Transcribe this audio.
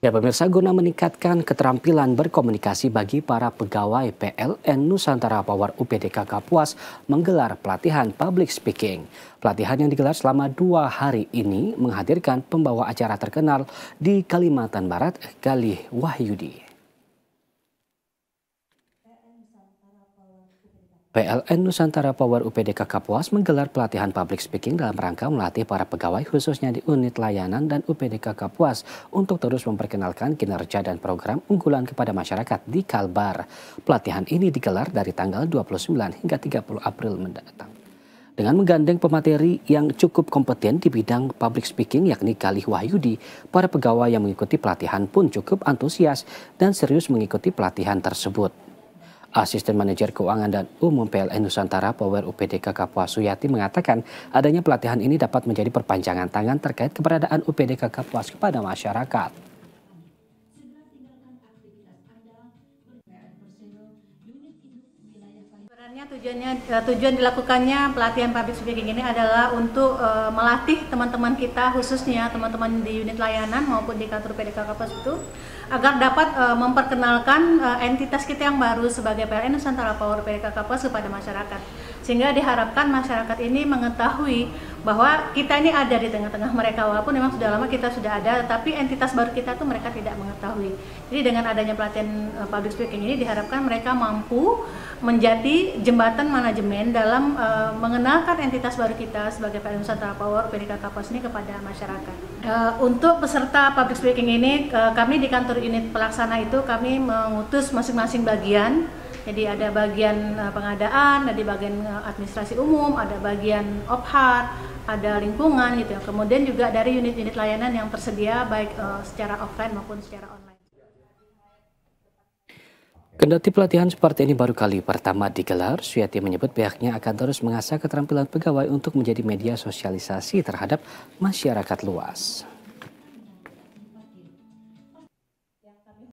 Ya pemirsa guna meningkatkan keterampilan berkomunikasi bagi para pegawai PLN Nusantara Power UPDK Kapuas menggelar pelatihan public speaking. Pelatihan yang digelar selama dua hari ini menghadirkan pembawa acara terkenal di Kalimantan Barat, Galih Wahyudi. PLN Nusantara Power UPDK Kapuas menggelar pelatihan public speaking dalam rangka melatih para pegawai khususnya di unit layanan dan UPDK Kapuas untuk terus memperkenalkan kinerja dan program unggulan kepada masyarakat di Kalbar. Pelatihan ini digelar dari tanggal 29 hingga 30 April mendatang. Dengan menggandeng pemateri yang cukup kompeten di bidang public speaking yakni Galih Wahyudi, para pegawai yang mengikuti pelatihan pun cukup antusias dan serius mengikuti pelatihan tersebut. Asisten Manajer Keuangan dan Umum PLN Nusantara Power UPDK Kapuas Suyati mengatakan adanya pelatihan ini dapat menjadi perpanjangan tangan terkait keberadaan UPDK Kapuas kepada masyarakat. Sebenarnya tujuannya e, tujuan dilakukannya pelatihan public speaking ini adalah untuk uh, melatih teman-teman kita khususnya teman-teman di unit layanan maupun di kantor PDK Kapas itu agar dapat uh, memperkenalkan uh, entitas kita yang baru sebagai PLN Nusantara Power PDK Kapas kepada masyarakat. Sehingga diharapkan masyarakat ini mengetahui bahwa kita ini ada di tengah-tengah mereka walaupun memang sudah lama kita sudah ada tapi entitas baru kita tuh mereka tidak mengetahui. Jadi dengan adanya pelatihan uh, public speaking ini diharapkan mereka mampu menjadi jembatan manajemen dalam uh, mengenalkan entitas baru kita sebagai PLN Nusantara Power PDK Kampus ini kepada masyarakat. Uh, untuk peserta public speaking ini, uh, kami di kantor unit pelaksana itu kami mengutus masing-masing bagian. Jadi ada bagian uh, pengadaan, ada bagian uh, administrasi umum, ada bagian ophar, ada lingkungan gitu. Kemudian juga dari unit-unit layanan yang tersedia baik uh, secara offline maupun secara online. Kendati pelatihan seperti ini baru kali pertama digelar, Suyati menyebut pihaknya akan terus mengasah keterampilan pegawai untuk menjadi media sosialisasi terhadap masyarakat luas.